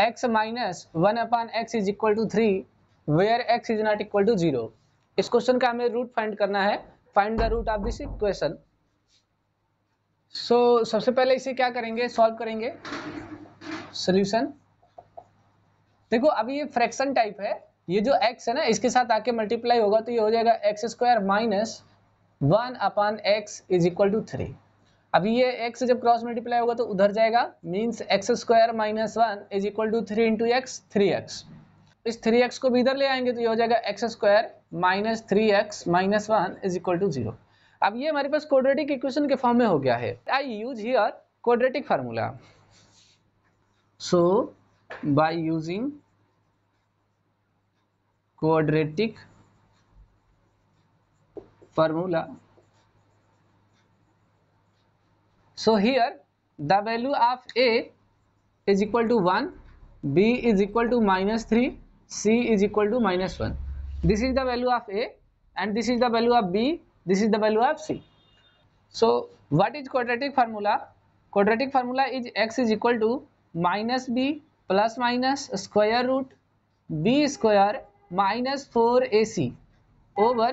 X minus one upon x is equal to three where x is not equal to zero इस question का हमें root find करना है find the root of this equation so सबसे पहले इसे क्या करेंगे सॉल्व करेंगे सोल्यूशन देखो अभी ये फ्रैक्शन टाइप है ये जो x है ना इसके साथ आके मल्टीप्लाई होगा तो ये हो जाएगा x square minus one upon x is equal to three अभी ये एक्स जब क्रॉस मल्टीप्लाई होगा तो उधर जाएगा means x square minus one is equal to three into x three x इस थ्री एक्स को भी इधर ले आएंगे तो ये हो जाएगा x square minus three x minus one is equal to zero अब ये हमारे पास क्वाड्रेटिक इक्वेशन के फॉर्म में हो गया है I use here quadratic formula so by using quadratic formula so here the value of a is equal to 1 b is equal to minus 3 c is equal to minus 1 this is the value of a and this is the value of b this is the value of c so what is quadratic formula quadratic formula is x is equal to minus b plus minus square root b square minus 4ac over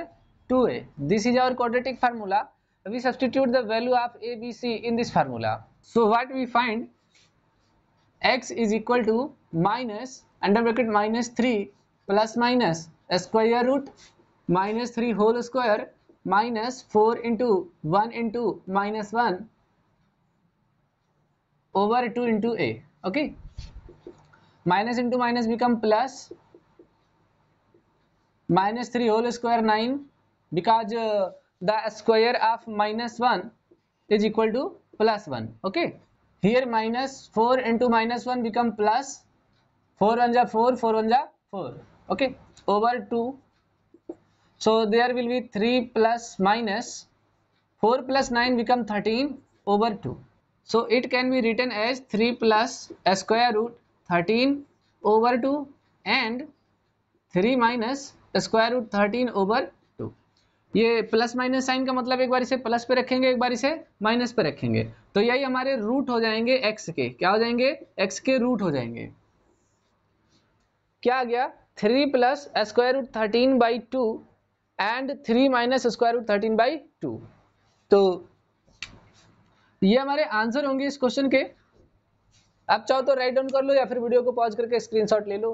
2a this is our quadratic formula we substitute the value of ABC in this formula. So what we find x is equal to minus under bracket minus 3 plus minus square root minus 3 whole square minus 4 into 1 into minus 1 over 2 into a okay minus into minus become plus minus 3 whole square 9 because uh, the square of minus 1 is equal to plus 1 okay here minus 4 into minus 1 become plus 4 1 ja 4 4 1 4 okay over 2 so there will be 3 plus minus 4 plus 9 become 13 over 2 so it can be written as 3 plus square root 13 over 2 and 3 minus square root 13 over ये plus minus sign का मतलब एक बार इसे plus पे रखेंगे एक बार इसे minus पे रखेंगे तो यही हमारे रूट हो जाएंगे एक्स के क्या हो जाएंगे एक्स के रूट हो जाएंगे क्या आ गया three plus square root thirteen by two and three minus square root thirteen by two तो ये हमारे आंसर होंगे इस क्वेश्चन के आप चाहो तो राइट डाउन कर लो या फिर वीडियो को पॉज करके स्क्रीनशॉट ले लो